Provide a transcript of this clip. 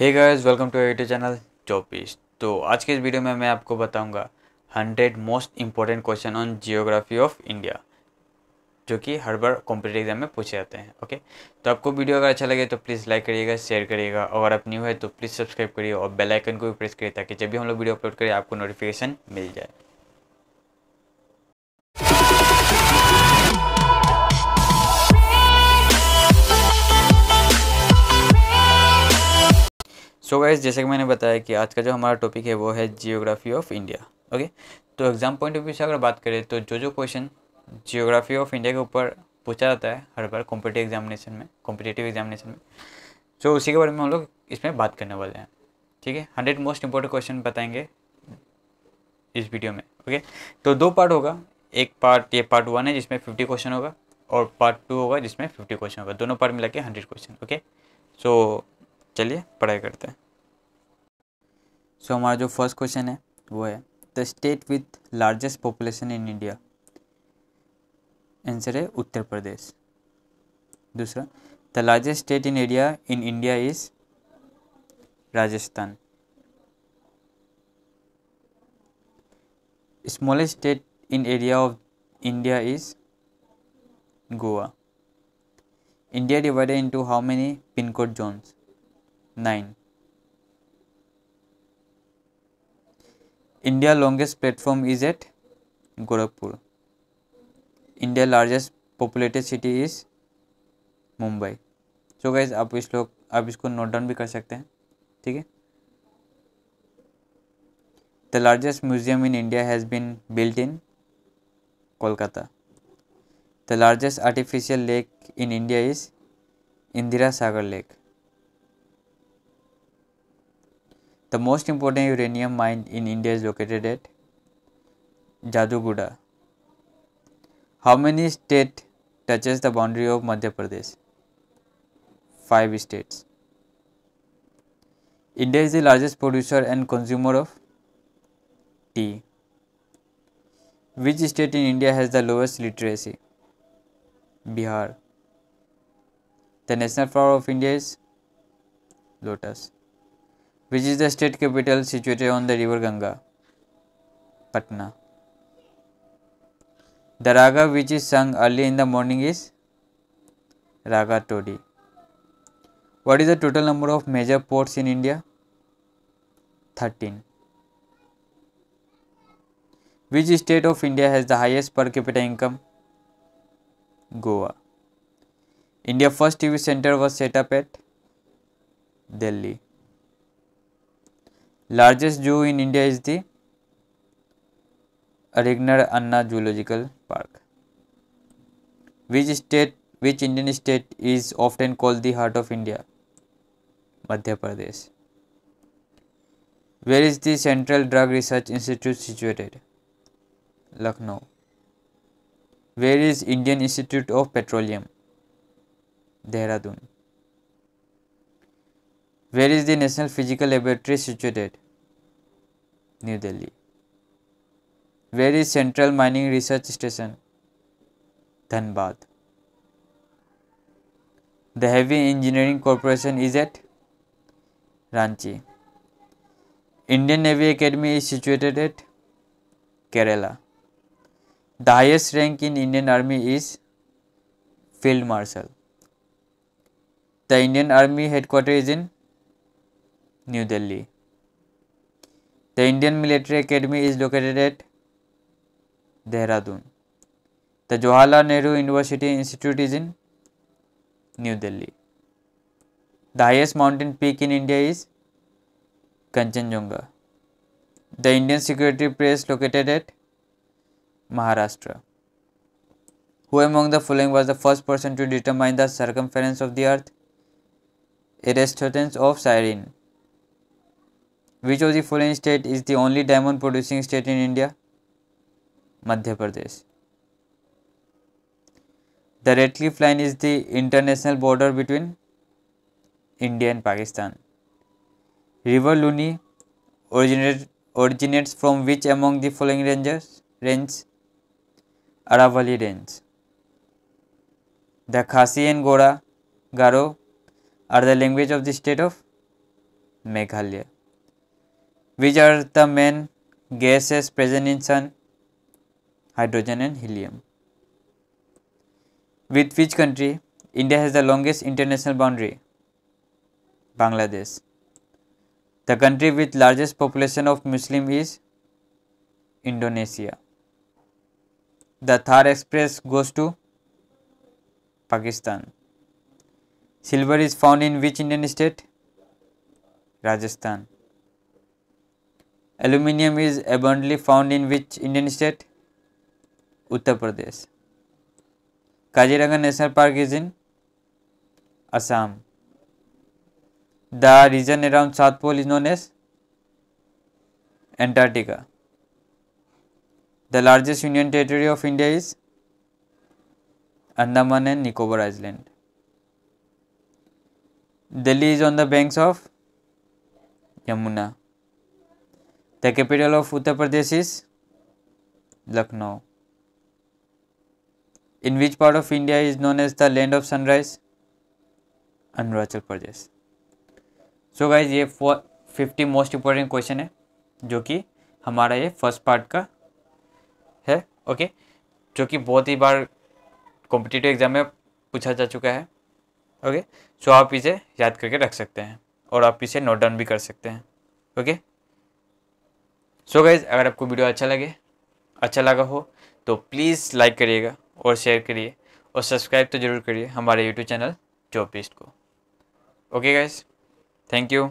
Hey guys welcome to YouTube channel टॉपिस तो आज के इस वीडियो में मैं आपको बताऊंगा hundred most important question on geography of India जो कि हर बार कॉम्पिटेटिव एग्जाम में पूछे जाते हैं ओके तो आपको वीडियो अगर अच्छा लगे तो प्लीज़ लाइक करिएगा शेयर करिएगा और आप न्यू है तो प्लीज़ सब्सक्राइब करिए और बेलाइकन को भी प्रेस करिए ताकि जब भी हम लोग वीडियो अपलोड करें आपको नोटिफिकेशन मिल जाए सो गाइज जैसे कि मैंने बताया कि आज का जो हमारा टॉपिक है वो है जियोग्राफी ऑफ इंडिया ओके तो एग्ज़ाम पॉइंट ऑफ व्यू से अगर बात करें तो जो जो क्वेश्चन जियोग्राफी ऑफ इंडिया के ऊपर पूछा जाता है हर बार कॉम्पिटेटिव एग्जामिनेशन में कॉम्पिटेटिव एग्जामिनेशन में सो उसी के बारे में हम लोग इसमें बात करने वाले हैं ठीक है हंड्रेड मोस्ट इंपॉर्टेंट क्वेश्चन बताएंगे इस वीडियो में ओके तो दो पार्ट होगा एक पार्ट ये पार्ट वन है जिसमें फिफ्टी क्वेश्चन होगा और पार्ट टू होगा जिसमें फिफ्टी क्वेश्चन होगा दोनों पार्ट मिला के हंड्रेड क्वेश्चन ओके सो चलिए पढ़ाई करते हैं सो so, हमारा जो फर्स्ट क्वेश्चन है वो है the state with largest population in India answer है उत्तर प्रदेश दूसरा the largest state in area in India is Rajasthan smallest state in area of India is Goa India divided into how many pin code zones nine India longest platform is at Gorakhpur India largest populated city is Mumbai so guys आप इस लोग आप इसको note down भी कर सकते हैं ठीक है the largest museum in India has been built in Kolkata the largest artificial lake in India is Indira Sagar lake The most important uranium mine in India is located at Jaduguda. How many states touches the boundary of Madhya Pradesh? 5 states. India is the largest producer and consumer of tea. Which state in India has the lowest literacy? Bihar. The national flower of India is lotus which is the state capital situated on the river Ganga, Patna. The raga which is sung early in the morning is Raga Todi. What is the total number of major ports in India? 13. Which state of India has the highest per capita income? Goa. India's first TV center was set up at Delhi largest zoo in India is the Arignar Anna Zoological Park. Which state, which Indian state is often called the heart of India? Madhya Pradesh. Where is the Central Drug Research Institute situated? Lucknow. Where is Indian Institute of Petroleum? Dehradun. Where is the National Physical Laboratory situated? New Delhi. Where is Central Mining Research Station? Dhanbad. The Heavy Engineering Corporation is at Ranchi. Indian Navy Academy is situated at Kerala. The highest rank in Indian Army is Field Marshal. The Indian Army headquarters is in New Delhi. The Indian Military Academy is located at Dehradun. The Jawaharlal Nehru University Institute is in New Delhi. The highest mountain peak in India is Kanchenjunga. The Indian Security Press located at Maharashtra. Who among the following was the first person to determine the circumference of the earth? Aristotle of Cyrene. Which of the following state is the only diamond producing state in India? Madhya Pradesh. The Cliff Line is the international border between India and Pakistan. River Luni originate, originates from which among the following ranges? Range Aravali Range. The Khasi and Gora, Garo are the language of the state of Meghalaya which are the main gases present in sun hydrogen and helium with which country india has the longest international boundary bangladesh the country with largest population of muslim is indonesia the thar express goes to pakistan silver is found in which indian state rajasthan Aluminium is abundantly found in which Indian state? Uttar Pradesh. Kaziranga National Park is in Assam. The region around South Pole is known as Antarctica. The largest union territory of India is Andaman and Nicobar Island. Delhi is on the banks of Yamuna. The capital of Uttar Pradesh is Lucknow. In which part of India is known as the land of sunrise? Arunachal Pradesh so guys ये fifty most important question है जो कि हमारा ये first part का है okay okay? जो कि बहुत ही बार कॉम्पिटिटिव एग्जाम में पूछा जा चुका है ओके okay? सो so आप इसे याद करके रख सकते हैं और आप इसे नोट डाउन भी कर सकते हैं okay okay? So so guys अगर आपको वीडियो अच्छा लगे अच्छा लगा हो तो प्लीज़ लाइक करिएगा और शेयर करिए और सब्सक्राइब तो ज़रूर करिए हमारे यूट्यूब चैनल चौपीस्ट को ओके गाइज़ थैंक यू